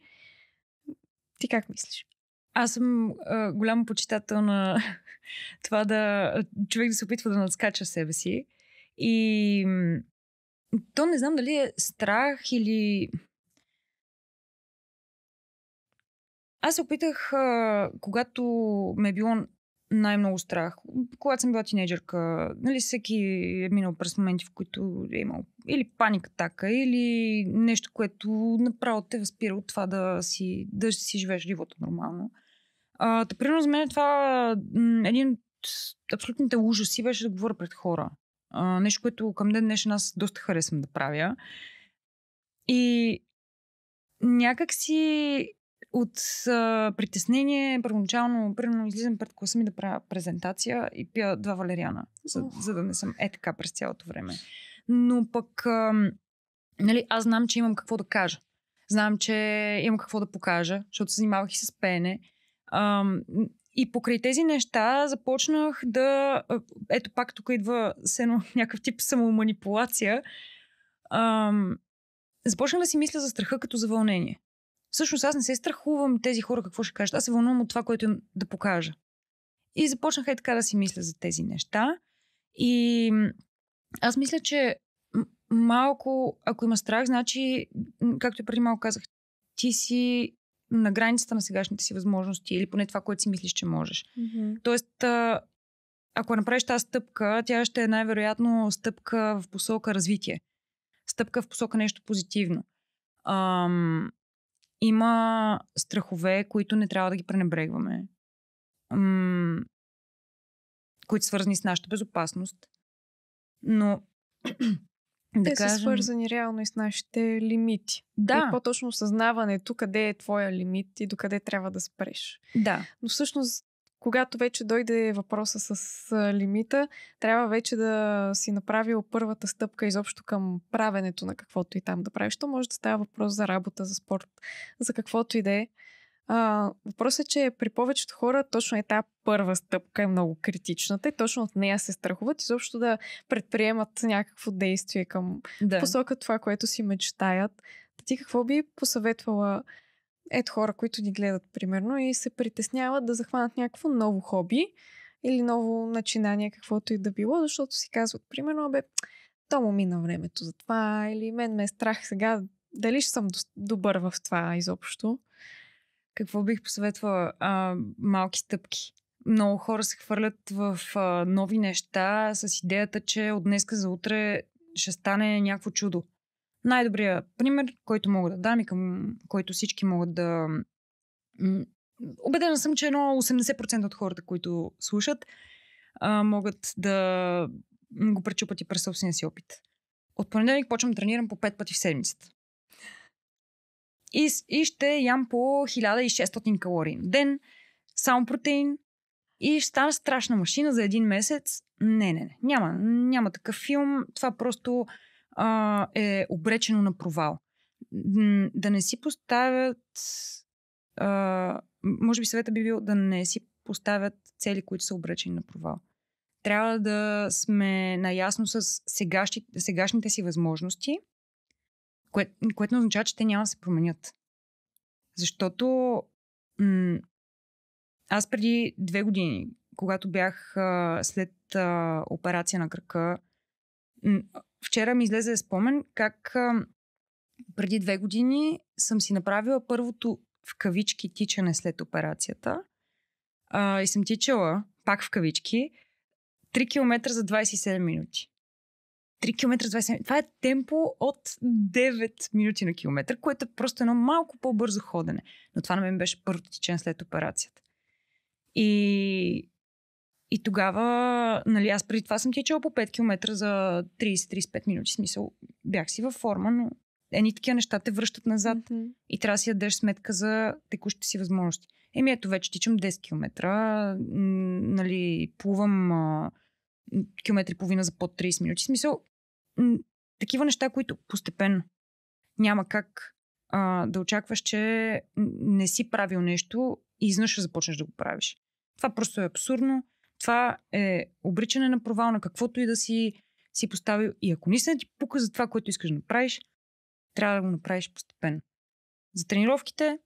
[SPEAKER 1] Ти как мислиш? Аз съм а, голям почитател на това да
[SPEAKER 2] човек да се опитва да надскача себе си. И то не знам дали е страх или... Аз се опитах, а, когато ме е било най-много страх. Когато съм била тинейджърка, нали, всеки е минал през моменти, в които е имал или паника така, или нещо, което направо те възпира от това да си, да си живееш живота нормално. та, примерно за мен това един от абсолютните ужаси беше да говоря пред хора. А, нещо, което към ден днешен аз доста харесвам да правя. И някак си от а, притеснение, първоначално, примерно, излизам пред класа ми да правя презентация и пия два валериана, за, за да не съм е така през цялото време. Но пък, а, нали, аз знам, че имам какво да кажа. Знам, че имам какво да покажа, защото се занимавах и с пеене. А, и покрай тези неща започнах да... Ето пак тук идва с едно някакъв тип самоманипулация. Ам, започнах да си мисля за страха като за вълнение всъщност аз не се страхувам тези хора какво ще кажат. Аз се вълнувам от това, което им да покажа. И започнах и така да си мисля за тези неща. И аз мисля, че малко, ако има страх, значи, както и преди малко казах, ти си на границата на сегашните си възможности или поне това, което си мислиш, че можеш. Mm-hmm. Тоест, ако направиш тази стъпка, тя ще е най-вероятно стъпка в посока развитие. Стъпка в посока нещо позитивно. Ам, има страхове, които не трябва да ги пренебрегваме. М- които свързани с нашата безопасност. Но да са кажем... са свързани
[SPEAKER 1] реално и с нашите лимити. Да. И по-точно осъзнаването къде е твоя лимит и докъде трябва да спреш. Да. Но всъщност когато вече дойде въпроса с лимита, трябва вече да си направил първата стъпка изобщо към правенето на каквото и там да правиш. То може да става въпрос за работа, за спорт, за каквото и да е. Въпросът е, че при повечето хора точно е тази първа стъпка е много критичната и точно от нея се страхуват изобщо да предприемат някакво действие към да. посока това, което си мечтаят. Ти какво би посъветвала ето хора, които ни гледат, примерно, и се притесняват да захванат някакво ново хоби или ново начинание, каквото и да било, защото си казват, примерно, бе, то му мина времето за това, или мен ме е страх сега, дали ще съм добър в това изобщо. Какво бих посъветвала? А, малки стъпки. Много хора се хвърлят в а,
[SPEAKER 2] нови неща с идеята, че от днеска за утре ще стане някакво чудо. Най-добрият пример, който мога да дам и към който всички могат да... Обедена съм, че едно 80% от хората, които слушат, а, могат да го пречупат и през собствения си опит. От понеделник почвам да тренирам по 5 пъти в седмицата. И, и ще ям по 1600 калории на ден, само протеин, и ще стана страшна машина за един месец. Не, не, не. Няма, няма такъв филм. Това просто а, е обречено на провал. Да не си поставят. А, може би съвета би бил да не си поставят цели, които са обречени на провал. Трябва да сме наясно с сегашните, сегашните си възможности, кое, което не означава, че те няма да се променят. Защото м- аз преди две години, когато бях а, след а, операция на кръка, вчера ми излезе спомен как а, преди две години съм си направила първото в кавички тичане след операцията а, и съм тичала, пак в кавички, 3 км за 27 минути. 3 км за 27 Това е темпо от 9 минути на километър, което е просто едно малко по-бързо ходене. Но това на мен беше първото тичане след операцията. И и тогава, нали, аз преди това съм тичала по 5 км за 30-35 минути. Смисъл, бях си във форма, но едни такива неща те връщат назад mm-hmm. и трябва да си дадеш сметка за текущите си възможности. Еми ето, вече тичам 10 км, нали, плувам а, километри и половина за под 30 минути. Смисъл, такива неща, които постепенно няма как а, да очакваш, че не си правил нещо и изнъж ще започнеш да го правиш. Това просто е абсурдно това е обричане на провал на каквото и да си, си поставил. И ако наистина ти пука за това, което искаш да направиш, трябва да го направиш постепенно. За тренировките,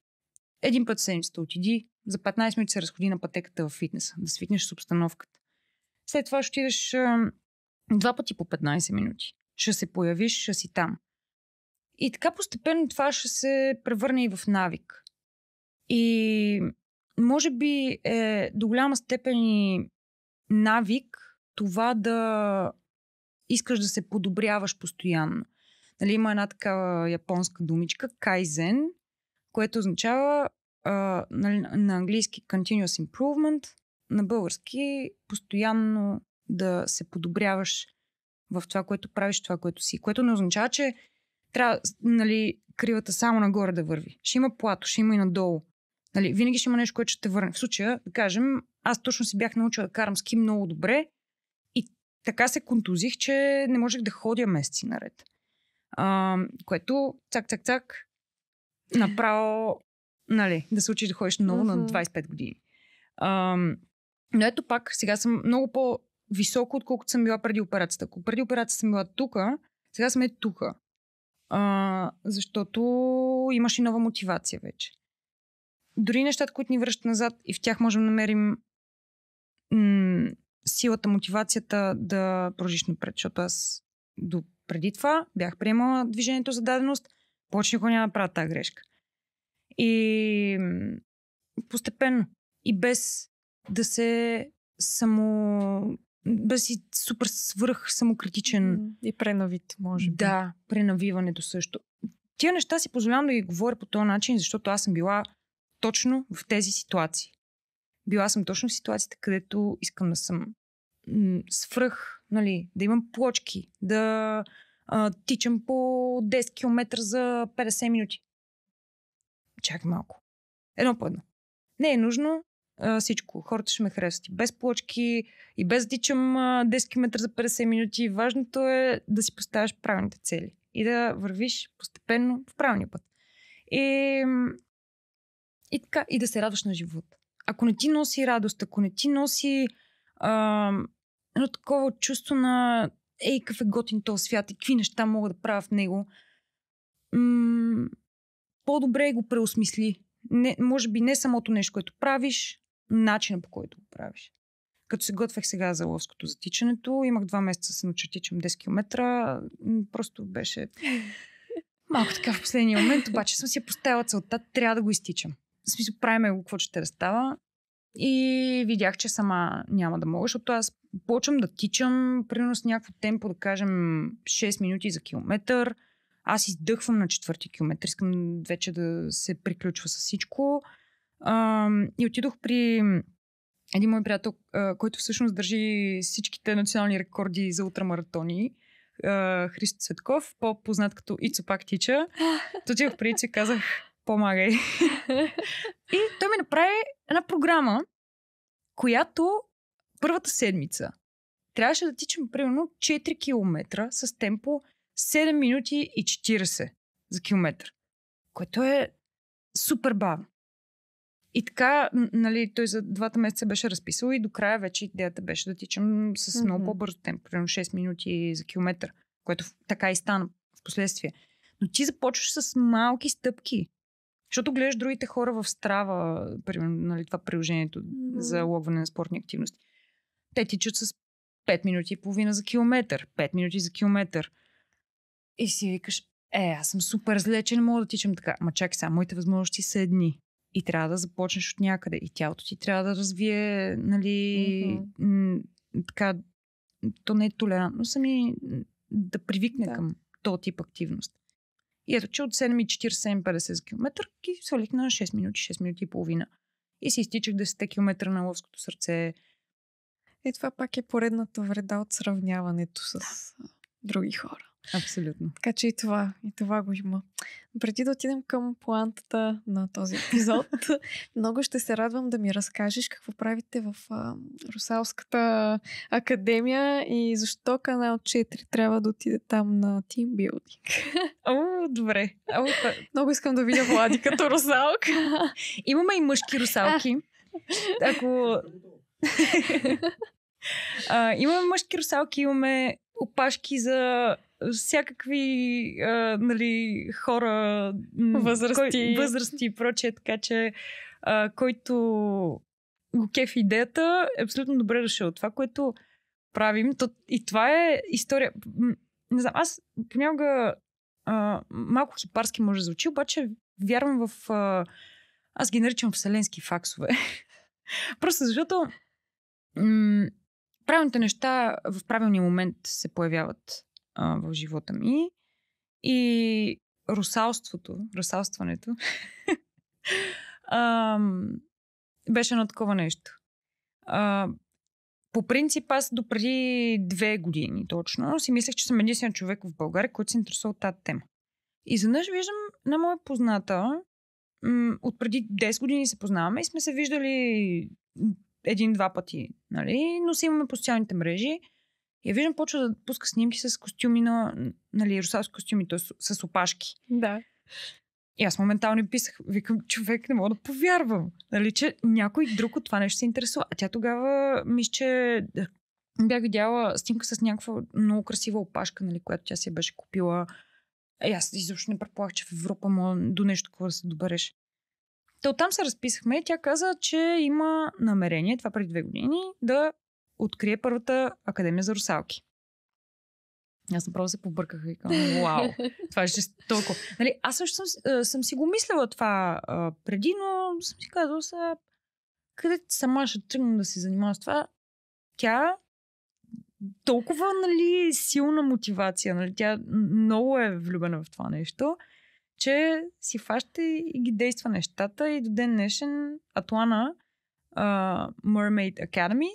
[SPEAKER 2] един път седмицата отиди, за 15 минути се разходи на пътеката в фитнеса, да свикнеш с обстановката. След това ще отидеш два пъти по 15 минути. Ще се появиш, ще си там. И така постепенно това ще се превърне и в навик. И може би е до голяма степен и навик това да искаш да се подобряваш постоянно. Нали, има една такава японска думичка, кайзен, което означава а, нали, на английски continuous improvement, на български постоянно да се подобряваш в това, което правиш, това, което си. Което не означава, че трябва нали, кривата само нагоре да върви. Ще има плато, ще има и надолу. Нали, винаги ще има нещо, което ще те върне. В случая, да кажем, аз точно си бях научила да карам ски много добре и така се контузих, че не можех да ходя месеци наред. А, което, цак, цак, цак, направо, нали, да се учиш да ходиш много uh-huh. на 25 години. А, но ето пак, сега съм много по-високо, отколкото съм била преди операцията. Ако преди операцията съм била тука, сега сме тука. А, защото имаш и нова мотивация вече дори нещата, които ни връщат назад и в тях можем да намерим м- силата, мотивацията да продължиш напред, защото аз до преди това бях приемала движението за даденост, почни хоня няма да правя тази грешка. И постепенно и без да се само без си супер свръх самокритичен. И пренавит, може би. Да, пренавиването също. Тия неща си позволявам да ги говоря по този начин, защото аз съм била точно в тези ситуации. Била съм точно в ситуацията, където искам да съм м- свръх, нали, да имам плочки, да а, тичам по 10 км за 50 минути. Чакай малко. Едно по едно. Не е нужно а, всичко. Хората ще ме харесват и без плочки, и без да тичам а, 10 км за 50 минути. Важното е да си поставяш правилните цели и да вървиш постепенно в правилния път. И и така, и да се радваш на живота. Ако не ти носи радост, ако не ти носи а, едно такова чувство на ей, какъв е готин този свят и какви неща мога да правя в него, м- по-добре го преосмисли. Не, може би не самото нещо, което правиш, начина по който го правиш. Като се готвех сега за ловското затичането, имах два месеца се науча тичам 10 км. Просто беше малко така в последния момент, обаче съм си поставила целта, трябва да го изтичам. В смисъл, правиме го, какво ще те става. И видях, че сама няма да мога, защото аз почвам да тичам, примерно с някакво темпо, да кажем 6 минути за километър. Аз издъхвам на четвърти километър, искам вече да се приключва с всичко. и отидох при един мой приятел, който всъщност държи всичките национални рекорди за утрамаратони: Христо Цветков, по-познат като Ицо пак тича. Тотих при и казах, помагай. Е. и той ми направи една програма, която първата седмица трябваше да тичам примерно 4 км с темпо 7 минути и 40 за километър, което е супер бавно. И така, нали, той за двата месеца беше разписал и до края вече идеята беше да тичам с mm-hmm. много по-бързо темп, примерно 6 минути за километър, което така и стана в последствие. Но ти започваш с малки стъпки. Защото гледаш другите хора в страва, примерно, нали, това приложението mm-hmm. за логване на спортни активности. Те тичат с 5 минути и половина за километър, 5 минути за километър. И си викаш, е, аз съм супер зле, че не мога да тичам така. Ма чакай сега, моите възможности са едни. И трябва да започнеш от някъде. И тялото ти трябва да развие, нали, mm-hmm. м- така, то не е толерантно, сами да привикне да. към този тип активност. И ето, че от 74-50 750 км ги свалих на 6 минути, 6 минути и половина.
[SPEAKER 1] И си изтичах 10 км на ловското сърце. И е, това пак е поредната вреда от сравняването с да. други хора. Абсолютно. Така че и това, и това го има. Преди да отидем към плантата на този епизод, много ще се радвам да ми разкажеш какво правите в а, Русалската академия и защо канал 4 трябва да отиде там на Building. О, добре. О, много искам да видя Влади като русалка. Имаме и мъжки
[SPEAKER 2] русалки. Ако... а, имаме мъжки русалки, имаме опашки за всякакви а, нали, хора, възрасти, кой, възрасти и прочее, така че а, който го кеф идеята, е абсолютно добре решил. Това, което правим, то, и това е история. Не знам, аз понякога малко хипарски може да звучи, обаче вярвам в... А, аз ги наричам вселенски факсове. Просто защото м- правилните неща в правилния момент се появяват а, в живота ми. И русалството, русалстването, а, беше едно такова нещо. А, по принцип, аз допреди две години точно си мислех, че съм единствен човек в България, който се интересува от тази тема. И заднъж виждам на моя позната, от преди 10 години се познаваме и сме се виждали един-два пъти, нали? но си имаме постоянните мрежи. Я виждам, почва да пуска снимки с костюми на, нали, с костюми, т.е. с опашки. Да. И аз моментално им писах, викам, човек, не мога да повярвам, нали, че някой друг от това нещо се интересува. А тя тогава, мисля, че бях видяла снимка с някаква много красива опашка, нали, която тя си беше купила. И е, аз изобщо не предполагах, че в Европа му до нещо такова да се добереш. Та оттам се разписахме. и Тя каза, че има намерение, това преди две години, да открие първата академия за русалки. Аз направо се побърках и казвам, вау, това ще толкова. Нали, аз също съм, съм си го мислила това преди, но съм си казала, са, къде сама ще тръгна да се занимава с това? Тя толкова нали, силна мотивация, нали, тя много е влюбена в това нещо, че си фаща и ги действа нещата и до ден днешен Атлана uh, Mermaid Academy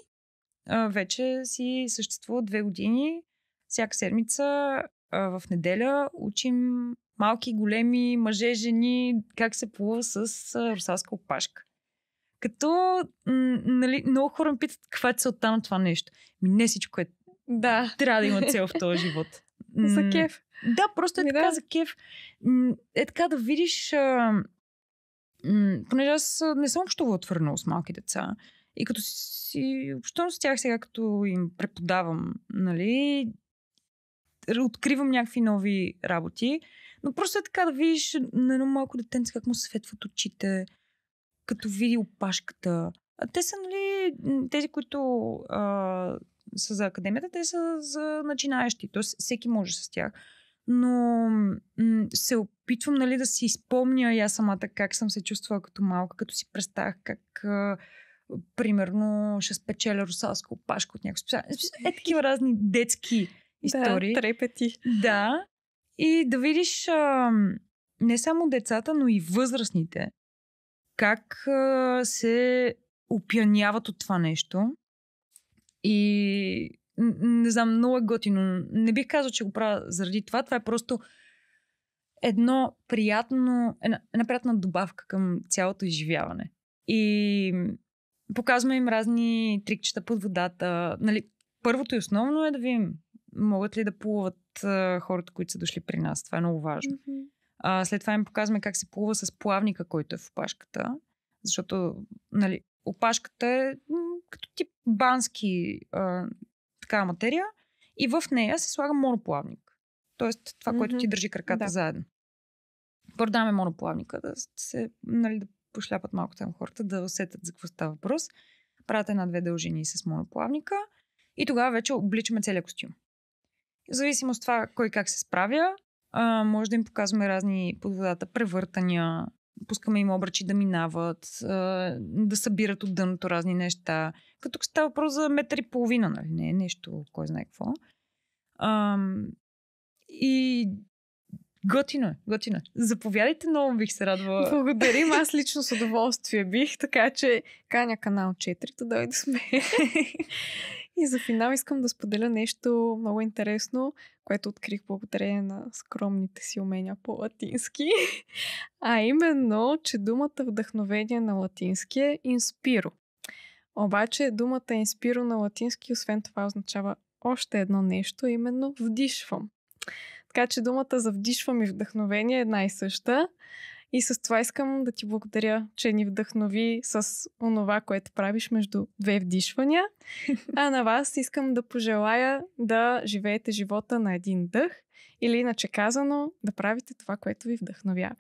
[SPEAKER 2] вече си съществува две години. Всяка седмица в неделя учим малки, големи, мъже, жени, как се плува с русалска опашка. Като нали, много хора ме питат каква е целта на това нещо. Ми не всичко е. Да. Трябва да има цел в този живот. за кеф. Да, просто е така да. за кеф. Е така да видиш. понеже аз не съм общувала отвърнал с малки деца. И като си общувам с тях сега, като им преподавам, нали, откривам някакви нови работи, но просто е така да видиш на едно малко детенце как му светват очите, като види опашката. А те са, нали, тези, които а, са за академията, те са за начинаещи. Тоест, всеки може с тях. Но м- се опитвам, нали, да си изпомня я самата как съм се чувствала като малка, като си представях как а, примерно ще спечеля русалска опашка от някакво специално. Е такива разни детски истории. Да, трепети. Да. И да видиш а, не само децата, но и възрастните как а, се опияняват от това нещо. И не знам, много е готино. Не бих казал, че го правя заради това. Това е просто едно приятно, една, една приятна добавка към цялото изживяване. И Показваме им разни трикчета под водата. Нали, първото и основно е да видим могат ли да плуват а, хората, които са дошли при нас. Това е много важно. Mm-hmm. А, след това им показваме как се плува с плавника, който е в опашката. Защото нали, опашката е м- като тип бански а, такава материя и в нея се слага моноплавник. Тоест това, mm-hmm. което ти държи краката да. заедно. Продаваме моноплавника да се нали, да пошляпат малко там хората, да усетят за какво става въпрос. Правят една-две дължини с моноплавника и тогава вече обличаме целият костюм. В зависимост от това кой как се справя, а, може да им показваме разни под водата превъртания, пускаме им обръчи да минават, а, да събират от дъното разни неща. Като става въпрос за метър и половина, нали? Не е нещо, кой знае какво. А, и Готино
[SPEAKER 1] е, готино е. Заповядайте, много бих се радвала. Благодарим, аз лично с удоволствие бих, така че каня канал 4, да дойде сме. И за финал искам да споделя нещо много интересно, което открих благодарение на скромните си умения по латински. А именно, че думата вдъхновение на латински е инспиро. Обаче думата инспиро на латински, освен това, означава още едно нещо, именно вдишвам. Така че думата за вдишвам и вдъхновение е една и съща. И с това искам да ти благодаря, че ни вдъхнови с онова, което правиш между две вдишвания. А на вас искам да пожелая да живеете живота на един дъх или иначе казано да правите това, което ви вдъхновява.